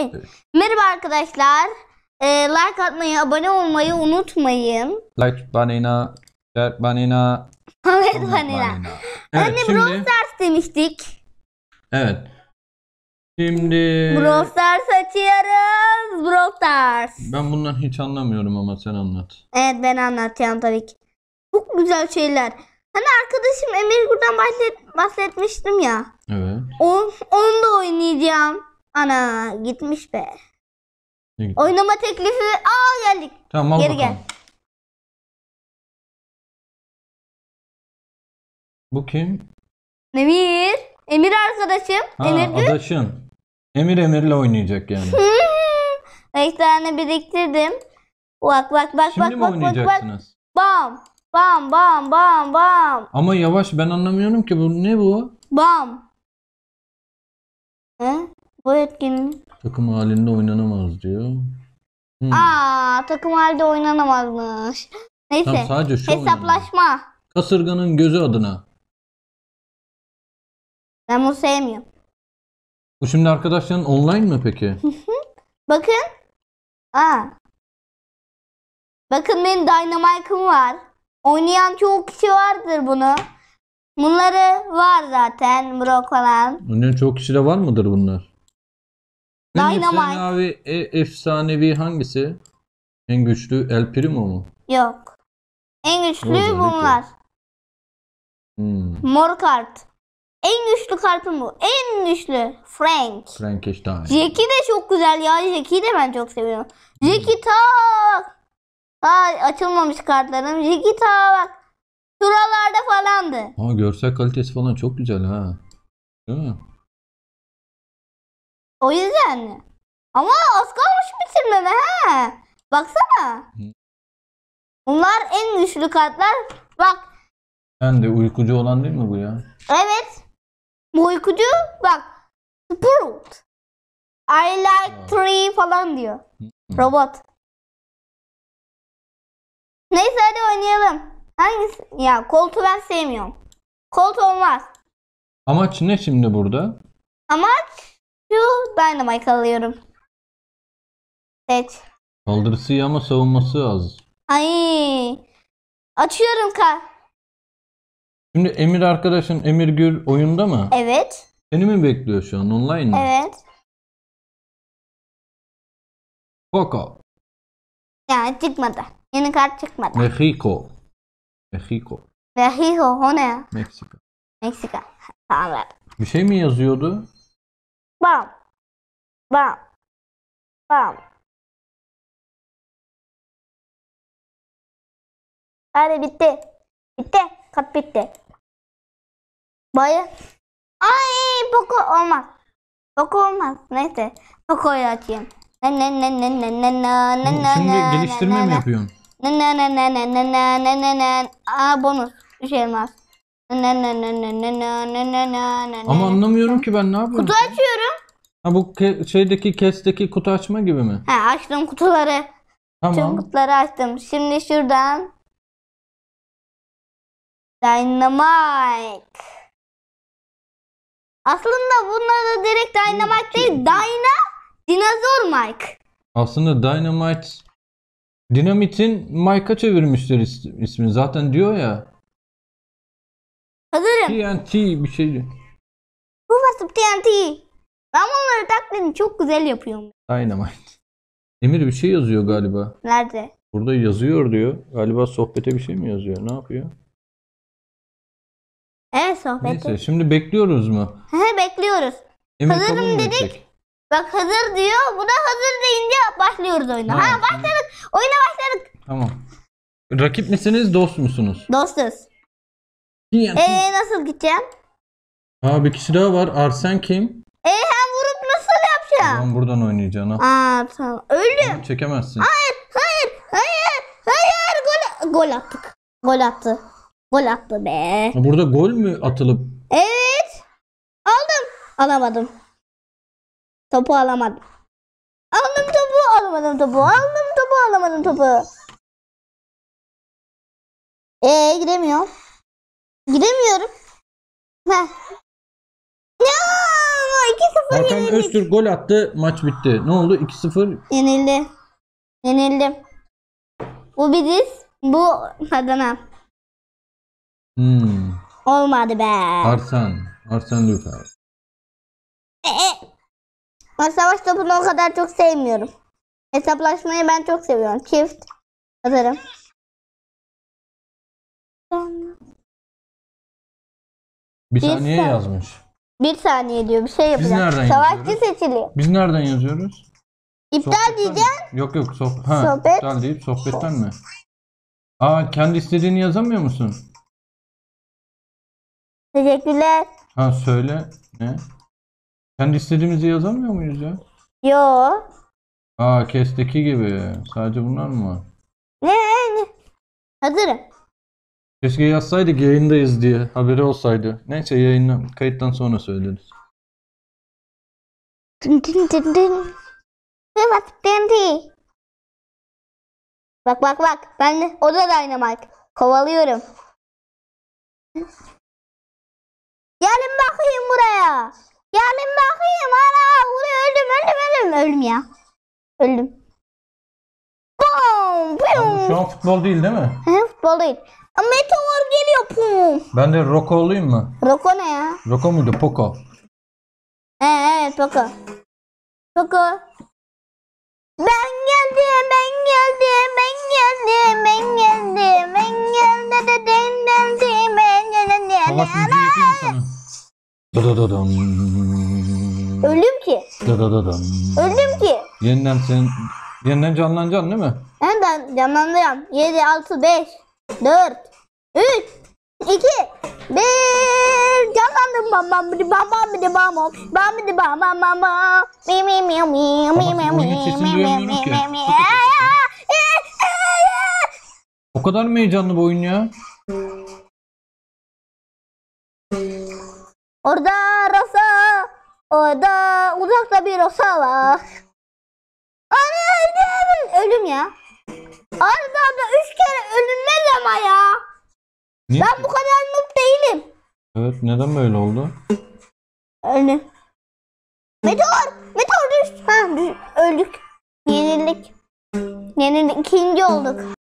E, evet. Merhaba arkadaşlar. Ee, like atmayı, abone olmayı unutmayın. Like banina, share banina, Evet comment banina. Evet, Anne şimdi, Brawl demiştik. evet. Şimdi Brawl Stars açıyoruz. Brawl ben bundan hiç anlamıyorum ama sen anlat. Evet ben anlatacağım tabii ki. Çok güzel şeyler. Hani arkadaşım Emir buradan bahset, bahsetmiştim ya. Evet. On, onu da oynayacağım. Ana gitmiş be. Oynama teklifi. Aa geldik. Tamam Geri bakalım. gel. Bu kim? Emir. Emir arkadaşım. Ha Emir değil Emir Emir'le oynayacak yani. Hı hı. Beş tane biriktirdim. Bak bak bak Şimdi mi bak bak bak bak. oynayacaksınız? Bam. Bam bam bam bam. Ama yavaş ben anlamıyorum ki bu ne bu? Bam. Bu etkinlik. Takım halinde oynanamaz diyor. Hmm. Aa takım halde oynanamazmış. Neyse. Tam sadece şu Hesaplaşma. Oynanamaz. Kasırganın gözü adına. Ben bunu sevmiyorum. Bu şimdi arkadaşların online mi peki? Bakın. Aa. Bakın benim Dynamike'ım var. Oynayan çok kişi vardır bunu. Bunları var zaten Brock falan. Oynayan çok kişi de var mıdır bunlar? En Dynamite. efsanevi, e, efsanevi hangisi? En güçlü El Primo mu? Yok. En güçlü Özellikle. bunlar. Hmm. Mor kart. En güçlü kartım bu. En güçlü Frank. Frankenstein. Jackie de çok güzel ya. Jackie'yi de ben çok seviyorum. Hmm. Jackie ta Ha açılmamış kartlarım. Jackie ta bak. Şuralarda falandı. Ama görsel kalitesi falan çok güzel ha. Değil mi? O yüzden. Ama az kalmış bitirmeme he. Baksana. Bunlar en güçlü kartlar. Bak. Sen de uykucu olan değil mi bu ya? Evet. Bu uykucu bak. Sprout. I like tree falan diyor. Robot. Neyse hadi oynayalım. Hangisi? Ya koltuğu ben sevmiyorum. Kolt olmaz. Amaç ne şimdi burada? Amaç şu Dynamite alıyorum. Evet. Saldırısı iyi ama savunması az. Ay. Açıyorum ka. Şimdi Emir arkadaşın Emir Gül oyunda mı? Evet. Seni mi bekliyor şu an online mi? Evet. Coco. Yani çıkmadı. Yeni kart çıkmadı. Mexico. Mexico. Mexico o ne? Meksika. Meksika. Tamam. Bir şey mi yazıyordu? Bam. Bam. Bam. Hadi bitti. Bitti. Kap bitti. Bayı. Ay boku olmaz. Boku olmaz. Neyse. Bokoyu açayım. Şimdi geliştirme mi yapıyorsun? ne ne ne ne ama anlamıyorum ki ben ne yapıyorum? Kutu açıyorum. Ha bu ke- şeydeki kesteki kutu açma gibi mi? Ha açtım kutuları. Tamam. Tüm kutuları açtım. Şimdi şuradan. Dynamite. Aslında bunlar da direkt Dynamite değil. Dyna Dinozor Mike. Aslında Dynamite Dinamit'in Mike'a çevirmişler ismini. Zaten diyor ya basarım. TNT bir şey. Bu basıp TNT. Ben bunları taklidini çok güzel yapıyorum. Dynamite. Emir bir şey yazıyor galiba. Nerede? Burada yazıyor diyor. Galiba sohbete bir şey mi yazıyor? Ne yapıyor? Evet sohbete. Neyse şimdi bekliyoruz mu? He bekliyoruz. Emir Hazırım dedik. Bak hazır diyor. Bu da hazır deyince başlıyoruz oyuna. Ha, Ha, başladık. Oyuna başladık. Tamam. Rakip misiniz dost musunuz? Dostuz. Kim? Eee nasıl gideceğim? Abi kişi daha var. Arsen kim? Eee hem vurup nasıl yapacağım? Ben buradan oynayacağım. Aa tamam. Öldüm. Çekemezsin. Hayır, hayır, hayır, hayır. Gol, gol attık. Gol attı. Gol attı be. Burada gol mü atılıp? Evet. Aldım. Alamadım. Topu alamadım. Aldım topu, alamadım topu. Aldım topu, alamadım topu. Eee giremiyor. Giremiyorum. Ne? No! 2-0 Hakan Öztürk gol attı. Maç bitti. Ne oldu? 2-0. Yenildi. Yenildi. Bu biziz. Bu Adana. Hmm. Olmadı be. Arsan. Arsan Lüfer. Ben e, e. savaş topunu o kadar çok sevmiyorum. Hesaplaşmayı ben çok seviyorum. Çift Hazırım. Ben... Bir saniye saniye. yazmış. Bir saniye diyor bir şey Biz yapacak. nereden Savaşçı seçili. Biz nereden yazıyoruz? İptal Sohbetten diyeceğim. Yok yok soh ha, Sohbet. İptal deyip sohbetten mi? Aa kendi istediğini yazamıyor musun? Teşekkürler. Ha söyle ne? Kendi istediğimizi yazamıyor muyuz ya? Yo. Aa kesteki gibi. Sadece bunlar mı var? Ne? Hazırım. Keşke yazsaydık yayındayız diye haberi olsaydı. Neyse yayını kayıttan sonra söyleriz. Dın dın dın dın. Evet Bambi. Bak bak bak. Ben de, o da Dynamite. Kovalıyorum. Gelin bakayım buraya. Gelin bakayım. ara. buraya öldüm öldüm öldüm. Öldüm ya. Öldüm. Bom. Bom. Şu an futbol değil değil mi? Hı, futbol değil. Meteor geliyor pum. Ben de Roko olayım mı? Roko ne ya? Roko muydu? Poco. Ee, evet Poco. Poco. Ben geldim, ben geldim, ben geldim, ben geldim, ben geldim, ben geldim, ben geldim, ben geldim, ben Baba şimdi yapayım Öldüm ki. Dadadadam. Öldüm ki. Yeniden sen, yeniden canlanacaksın değil mi? Yeniden canlanacağım. 7, 6, 5. 4, 3, 2, 1. Canlandım bam bam bidi bam bam bidi bam bam bam bidi bam bam bam bam. Mi mi mi mi mi mi mi mi O kadar mı heyecanlı bu oyun ya? Orada Rosa, orada uzakta bir Rosa var. Ana ölüm, ya. Arda da üç kere ölünme Niye? Ben bu kadar noob değilim. Evet neden böyle oldu? Öyle. Meteor! Meteor düştü. Ha Öldük. Yenildik. Yenildik. İkinci olduk.